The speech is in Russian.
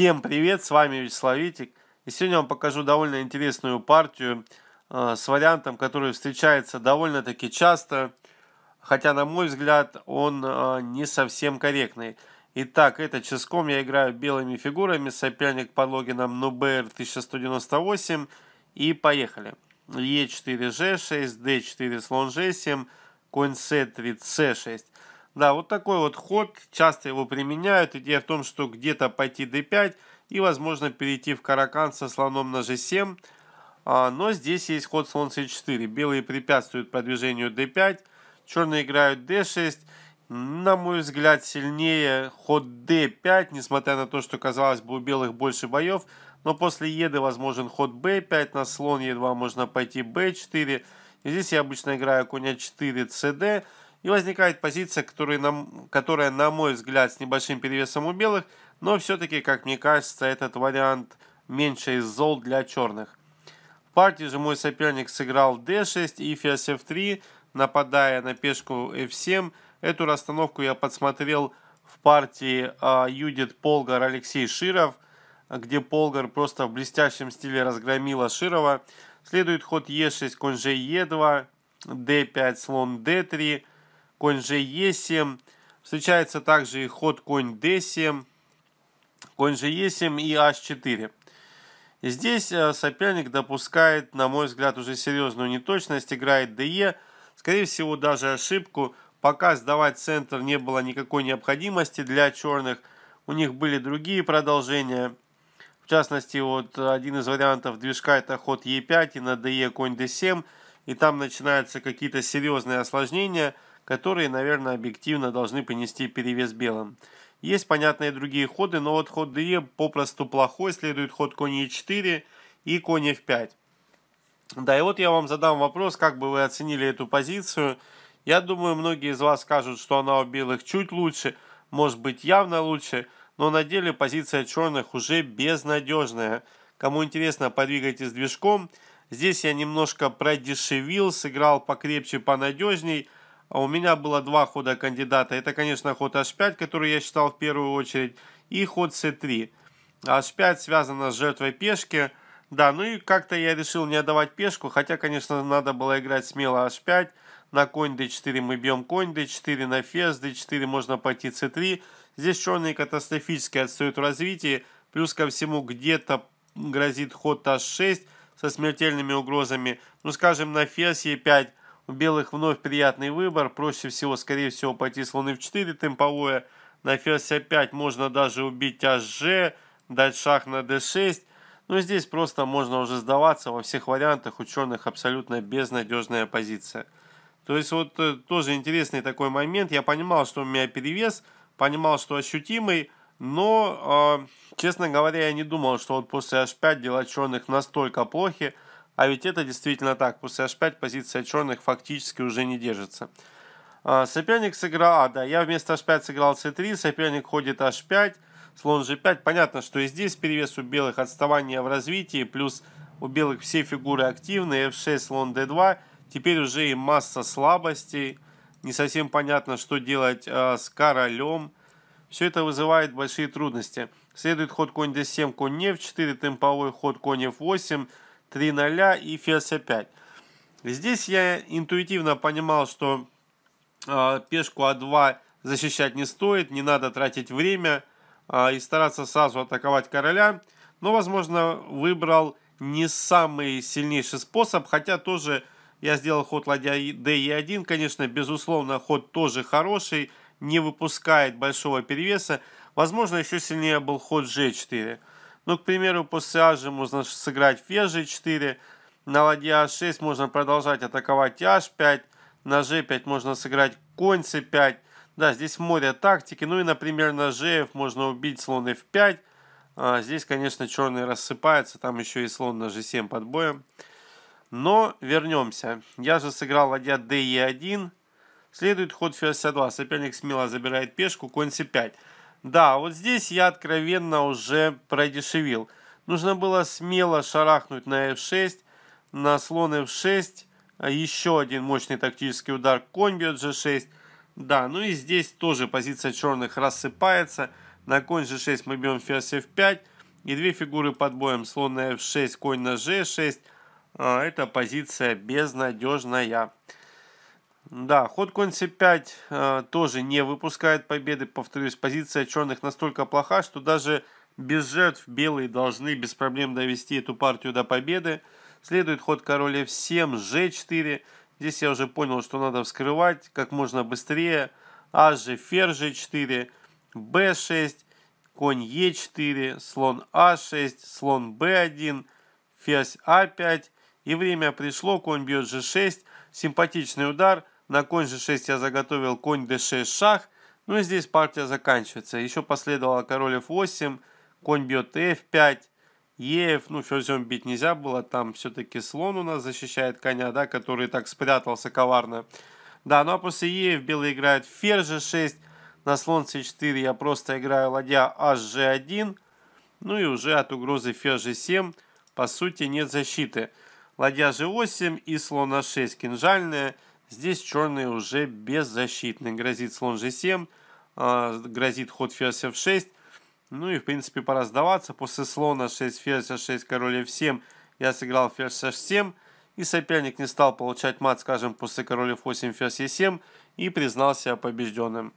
Всем привет, с вами Вячеславитик. И сегодня я вам покажу довольно интересную партию э, с вариантом, который встречается довольно-таки часто, хотя, на мой взгляд, он э, не совсем корректный. Итак, это ческом я играю белыми фигурами, соперник под логином NUBR 1198. И поехали. Е4, Ж6, Д4, слон Ж7, конь С3, С6. Да, вот такой вот ход, часто его применяют. Идея в том, что где-то пойти d5 и, возможно, перейти в каракан со слоном на g7. А, но здесь есть ход слон c4. Белые препятствуют продвижению d5, черные играют d6. На мой взгляд, сильнее ход d5, несмотря на то, что, казалось бы, у белых больше боев. Но после еды возможен ход b5, на слон е 2 можно пойти b4. И здесь я обычно играю коня 4 cd. И возникает позиция, которая, нам, которая, на мой взгляд, с небольшим перевесом у белых, но все-таки, как мне кажется, этот вариант меньше из зол для черных. В партии же мой соперник сыграл d6 и ферзь f3, нападая на пешку f7. Эту расстановку я подсмотрел в партии э, Юдит Полгар Алексей Широв, где Полгар просто в блестящем стиле разгромила Широва. Следует ход e6, конь же e2, d5, слон d3, конь G7. Встречается также и ход конь D7, конь G7 и H4. Здесь э, соперник допускает, на мой взгляд, уже серьезную неточность, играет ДЕ, скорее всего, даже ошибку. Пока сдавать центр не было никакой необходимости для черных, у них были другие продолжения. В частности, вот один из вариантов движка это ход Е5 и на ДЕ конь d 7 и там начинаются какие-то серьезные осложнения – которые, наверное, объективно должны понести перевес белым. Есть, понятно, и другие ходы, но вот ход Е попросту плохой, следует ход конь Е4 и конь F5. Да, и вот я вам задам вопрос, как бы вы оценили эту позицию. Я думаю, многие из вас скажут, что она у белых чуть лучше, может быть явно лучше, но на деле позиция черных уже безнадежная. Кому интересно, подвигайте с движком. Здесь я немножко продешевил, сыграл покрепче, понадежней – а у меня было два хода кандидата. Это, конечно, ход h5, который я считал в первую очередь, и ход c3. h5 связано с жертвой пешки. Да, ну и как-то я решил не отдавать пешку, хотя, конечно, надо было играть смело h5. На конь d4 мы бьем конь d4, на ферзь d4 можно пойти c3. Здесь черные катастрофически отстают в развитии, плюс ко всему где-то грозит ход h6 со смертельными угрозами. Ну, скажем, на ферзь e5 у белых вновь приятный выбор. Проще всего, скорее всего, пойти слоны в 4 темповое. На ферзь А5 можно даже убить HG, дать шах на D6. Но здесь просто можно уже сдаваться. Во всех вариантах у черных абсолютно безнадежная позиция. То есть вот э, тоже интересный такой момент. Я понимал, что у меня перевес, понимал, что ощутимый. Но, э, честно говоря, я не думал, что вот после H5 дела черных настолько плохи. А ведь это действительно так. После h5 позиция черных фактически уже не держится. А, соперник сыграл... А, да, я вместо h5 сыграл c3, соперник ходит h5, слон g5. Понятно, что и здесь перевес у белых отставание в развитии, плюс у белых все фигуры активны, f6, слон d2. Теперь уже и масса слабостей. Не совсем понятно, что делать э, с королем. Все это вызывает большие трудности. Следует ход конь d7, конь e4, темповой ход конь f8, 3.0 и ферзь А5. Здесь я интуитивно понимал, что э, пешку А2 защищать не стоит, не надо тратить время э, и стараться сразу атаковать короля. Но, возможно, выбрал не самый сильнейший способ, хотя тоже я сделал ход ладья DE1, конечно, безусловно, ход тоже хороший, не выпускает большого перевеса. Возможно, еще сильнее был ход G4. Ну, к примеру, после ажи можно сыграть ферзь g4, на ладье h6 можно продолжать атаковать h5, на g5 можно сыграть конь c5. Да, здесь море тактики. Ну и, например, на g можно убить слон f5. А здесь, конечно, черный рассыпается, там еще и слон на g7 под боем. Но вернемся. Я же сыграл ладья d e 1 Следует ход ферзь а2. Соперник смело забирает пешку, конь c5. Да, вот здесь я откровенно уже продешевил. Нужно было смело шарахнуть на f6, на слон f6, а еще один мощный тактический удар, конь бьет g6. Да, ну и здесь тоже позиция черных рассыпается. На конь g6 мы бьем ферзь f5. И две фигуры под боем, слон на f6, конь на g6. А, это позиция безнадежная. Да, ход конь c5 э, тоже не выпускает победы. Повторюсь, позиция черных настолько плоха, что даже без жертв белые должны без проблем довести эту партию до победы. Следует ход король f7, g4. Здесь я уже понял, что надо вскрывать как можно быстрее. hg, а фер g4, b6, конь e4, слон a6, а слон b1, ферзь a5. А И время пришло, конь бьет g6. Симпатичный удар – на конь g6 я заготовил конь d6 шах. Ну и здесь партия заканчивается. Еще последовало король f8, конь бьет f5, еф Ну ферзем бить нельзя было, там все-таки слон у нас защищает коня, да, который так спрятался коварно. Да, ну а после еф белый играет ферзь g6, на слон c4 я просто играю ладья hg1. Ну и уже от угрозы ферзь g7 по сути нет защиты. Ладья g8 и слон a6 кинжальная Здесь черные уже беззащитны, Грозит слон g7, а, грозит ход ферзь f6. Ну и, в принципе, пора сдаваться. После слона 6, ферзь 6 король f7 я сыграл ферзь h7. И соперник не стал получать мат, скажем, после короля f8, ферзь e7 и признался побежденным.